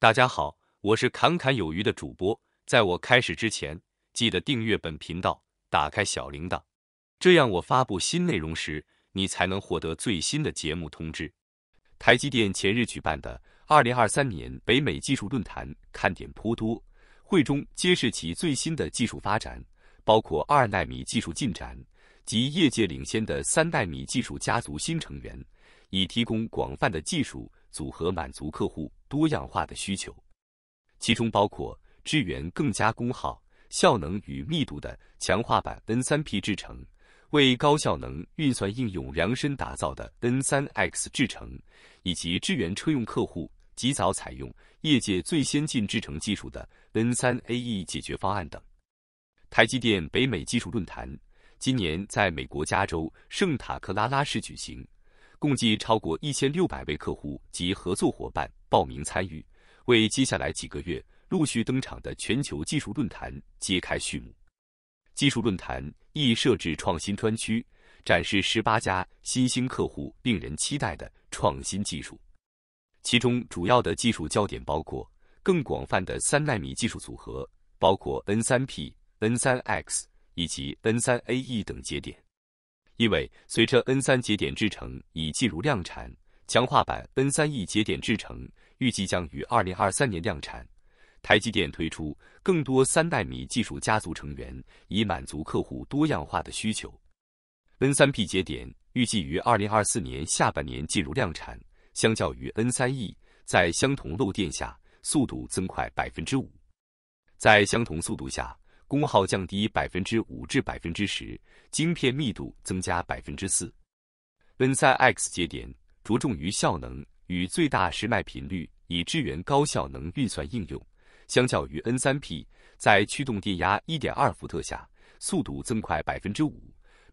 大家好，我是侃侃有余的主播。在我开始之前，记得订阅本频道，打开小铃铛，这样我发布新内容时，你才能获得最新的节目通知。台积电前日举办的2023年北美技术论坛看点颇多，会中揭示其最新的技术发展，包括二纳米技术进展及业界领先的三代米技术家族新成员，以提供广泛的技术组合满足客户。多样化的需求，其中包括支援更加功耗、效能与密度的强化版 N 三 P 制程，为高效能运算应用量身打造的 N 三 X 制程，以及支援车用客户及早采用业界最先进制程技术的 N 三 A E 解决方案等。台积电北美技术论坛今年在美国加州圣塔克拉拉市举行。共计超过一千六百位客户及合作伙伴报名参与，为接下来几个月陆续登场的全球技术论坛揭开序幕。技术论坛亦设置创新专区，展示十八家新兴客户令人期待的创新技术。其中主要的技术焦点包括更广泛的三纳米技术组合，包括 N3P、N3X 以及 N3AE 等节点。因为随着 N 三节点制程已进入量产，强化版 N 三 E 节点制程预计将于二零二三年量产。台积电推出更多三代米技术家族成员，以满足客户多样化的需求。N 三 P 节点预计于二零二四年下半年进入量产，相较于 N 三 E，在相同漏电下速度增快百分之五，在相同速度下。功耗降低百分之五至百分之十，晶片密度增加百分之四。N3X 节点着重于效能与最大时脉频率，以支援高效能运算应用。相较于 N3P，在驱动电压一点二伏特下，速度增快百分之五，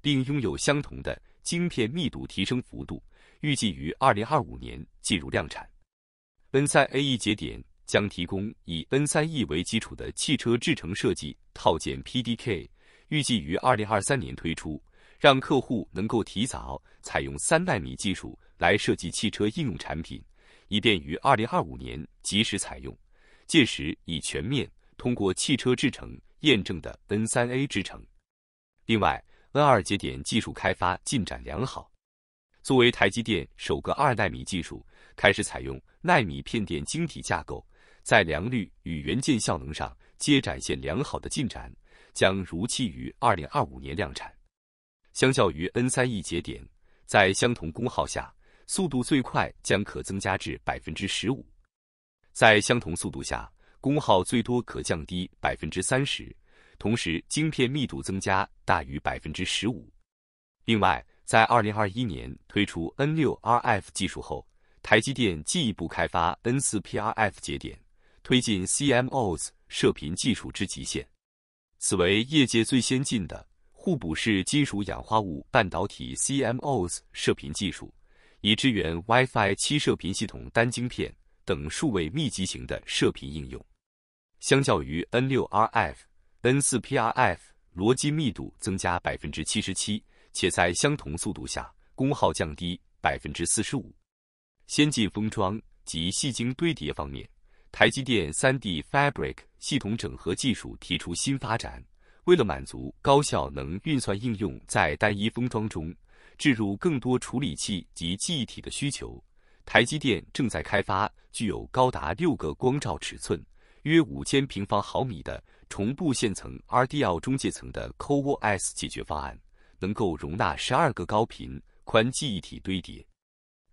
并拥有相同的晶片密度提升幅度。预计于二零二五年进入量产。n 赛 a e 节点。将提供以 N3E 为基础的汽车制程设计套件 PDK，预计于二零二三年推出，让客户能够提早采用三纳米技术来设计汽车应用产品，以便于二零二五年及时采用。届时以全面通过汽车制成验证的 N3A 制成。另外，N2 节点技术开发进展良好，作为台积电首个二纳米技术，开始采用纳米片电晶体架构。在良率与元件效能上皆展现良好的进展，将如期于二零二五年量产。相较于 N 三 E 节点，在相同功耗下，速度最快将可增加至百分之十五；在相同速度下，功耗最多可降低百分之三十，同时晶片密度增加大于百分之十五。另外，在二零二一年推出 N 六 RF 技术后，台积电进一步开发 N 四 PRF 节点。推进 CMOS 射频技术之极限，此为业界最先进的互补式金属氧化物半导体 CMOS 射频技术，以支援 WiFi 七射频系统单晶片等数位密集型的射频应用。相较于 N 六 RF、N 四 PRF，逻辑密度增加百分之七十七，且在相同速度下功耗降低百分之四十五。先进封装及细晶堆叠方面。台积电 3D Fabric 系统整合技术提出新发展，为了满足高效能运算应用在单一封装中置入更多处理器及记忆体的需求，台积电正在开发具有高达六个光照尺寸、约五千平方毫米的重布线层 RDL 中介层的 CoWoS 解决方案，能够容纳十二个高频宽记忆体堆叠。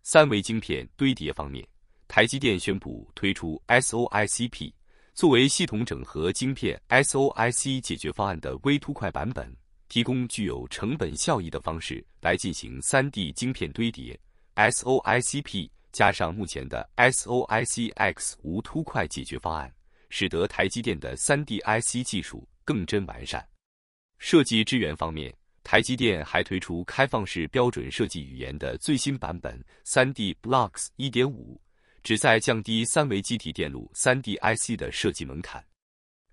三维晶片堆叠方面。台积电宣布推出 S O I C P，作为系统整合晶片 S O I C 解决方案的微凸块版本，提供具有成本效益的方式来进行三 D 晶片堆叠。S O I C P 加上目前的 S O I C X 无凸块解决方案，使得台积电的三 D I C 技术更臻完善。设计支援方面，台积电还推出开放式标准设计语言的最新版本三 D Blocks 一点五。旨在降低三维机体电路 （3D IC） 的设计门槛。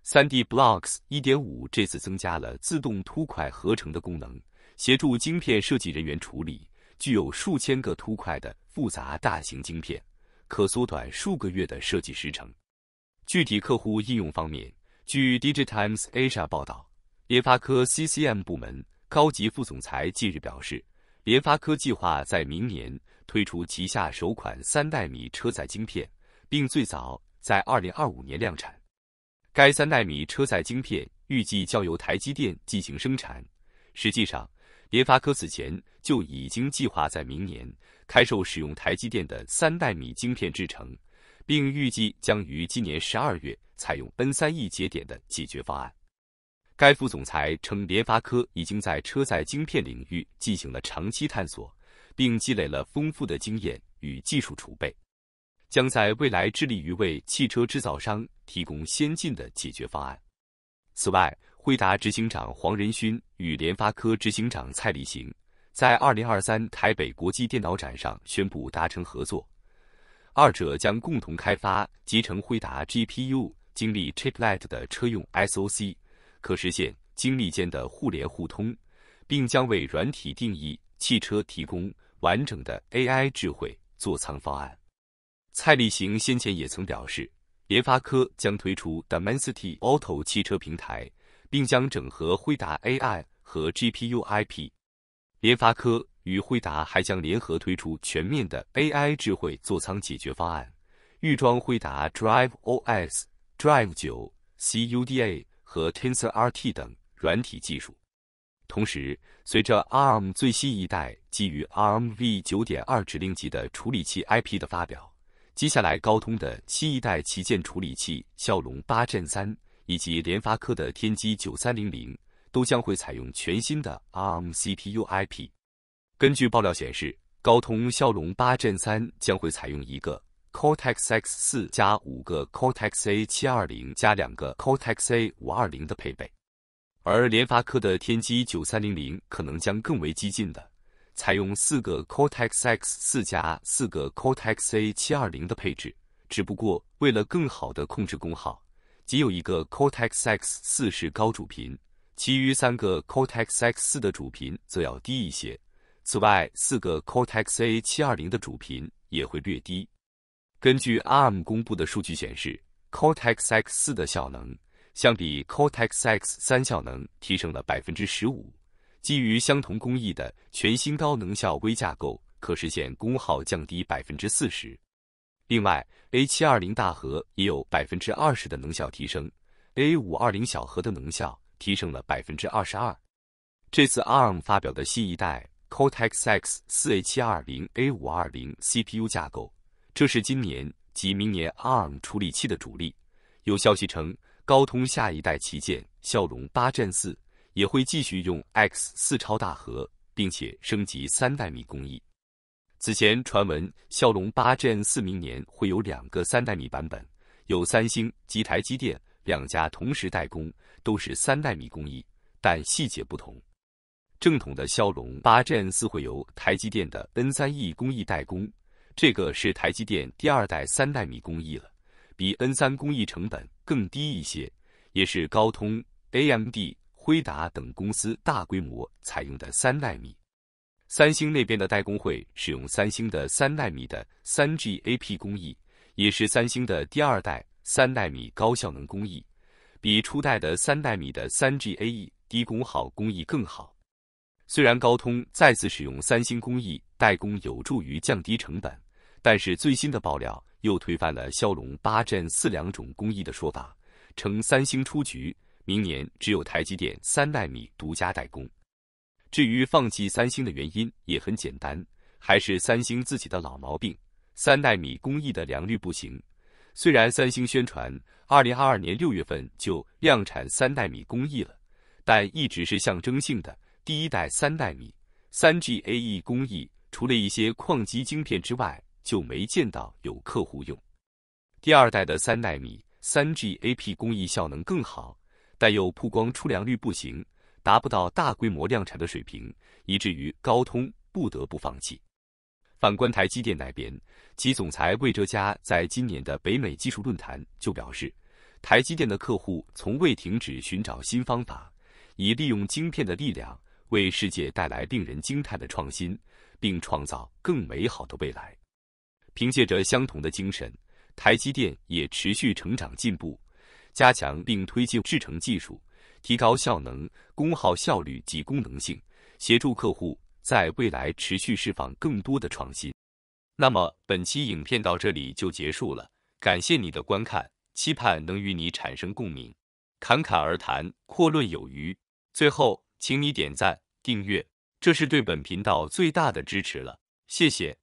3D Blocks 1.5这次增加了自动凸块合成的功能，协助晶片设计人员处理具有数千个凸块的复杂大型晶片，可缩短数个月的设计时程。具体客户应用方面，据 DigiTimes Asia 报道，联发科 CCM 部门高级副总裁近日表示，联发科计划在明年。推出旗下首款三纳米车载晶片，并最早在二零二五年量产。该三纳米车载晶片预计交由台积电进行生产。实际上，联发科此前就已经计划在明年开售使用台积电的三纳米晶片制成，并预计将于今年十二月采用 N 三 E 节点的解决方案。该副总裁称，联发科已经在车载晶片领域进行了长期探索。并积累了丰富的经验与技术储备，将在未来致力于为汽车制造商提供先进的解决方案。此外，辉达执行长黄仁勋与联发科执行长蔡立行在二零二三台北国际电脑展上宣布达成合作，二者将共同开发集成辉达 GPU、经历 Chiplet 的车用 SOC，可实现精密间的互联互通，并将为软体定义汽车提供。完整的 AI 智慧座舱方案，蔡立行先前也曾表示，联发科将推出 d i m e n s i t y Auto 汽车平台，并将整合辉达 AI 和 GPU IP。联发科与辉达还将联合推出全面的 AI 智慧座舱解决方案，预装辉达 Drive OS、Drive 九、CUDA 和 TensorRT 等软体技术。同时，随着 ARM 最新一代基于 ARMv9.2 指令集的处理器 IP 的发表，接下来高通的新一代旗舰处理器骁龙八 Gen3 以及联发科的天玑9300都将会采用全新的 ARM CPU IP。根据爆料显示，高通骁龙八 Gen3 将会采用一个 Cortex X4 加五个 Cortex A720 加两个 Cortex A520 的配备。而联发科的天玑九三零零可能将更为激进的采用四个 Cortex X4 加四个 Cortex A720 的配置，只不过为了更好的控制功耗，仅有一个 Cortex X4 是高主频，其余三个 Cortex X4 的主频则要低一些。此外，四个 Cortex A720 的主频也会略低。根据 ARM 公布的数据显示，Cortex X4 的效能。相比 Cortex X3 效能提升了百分之十五，基于相同工艺的全新高能效微架构可实现功耗降低百分之四十。另外，A720 大核也有百分之二十的能效提升，A520 小核的能效提升了百分之二十二。这次 ARM 发表的新一代 Cortex X4A720A520 CPU 架构，这是今年及明年 ARM 处理器的主力。有消息称。高通下一代旗舰骁龙八 Gen 4也会继续用 X 四超大核，并且升级三代米工艺。此前传闻骁龙八 Gen 4明年会有两个三代米版本，有三星及台积电两家同时代工，都是三代米工艺，但细节不同。正统的骁龙八 Gen 4会由台积电的 N 三 E 工艺代工，这个是台积电第二代三代米工艺了。比 N 三工艺成本更低一些，也是高通、AMD、辉达等公司大规模采用的三纳米。三星那边的代工会使用三星的三纳米的三 GAP 工艺，也是三星的第二代三纳米高效能工艺，比初代的三纳米的三 GAE 低功耗工艺更好。虽然高通再次使用三星工艺代工有助于降低成本，但是最新的爆料。又推翻了骁龙八阵四两种工艺的说法，称三星出局，明年只有台积电三纳米独家代工。至于放弃三星的原因也很简单，还是三星自己的老毛病，三纳米工艺的良率不行。虽然三星宣传二零二二年六月份就量产三纳米工艺了，但一直是象征性的第一代三纳米三 GAE 工艺，除了一些矿机晶片之外。就没见到有客户用第二代的三纳米三 GAP 工艺，效能更好，但又曝光出量率不行，达不到大规模量产的水平，以至于高通不得不放弃。反观台积电那边，其总裁魏哲嘉在今年的北美技术论坛就表示，台积电的客户从未停止寻找新方法，以利用晶片的力量为世界带来令人惊叹的创新，并创造更美好的未来。凭借着相同的精神，台积电也持续成长进步，加强并推进制程技术，提高效能、功耗效率及功能性，协助客户在未来持续释放更多的创新。那么本期影片到这里就结束了，感谢你的观看，期盼能与你产生共鸣。侃侃而谈，阔论有余。最后，请你点赞、订阅，这是对本频道最大的支持了，谢谢。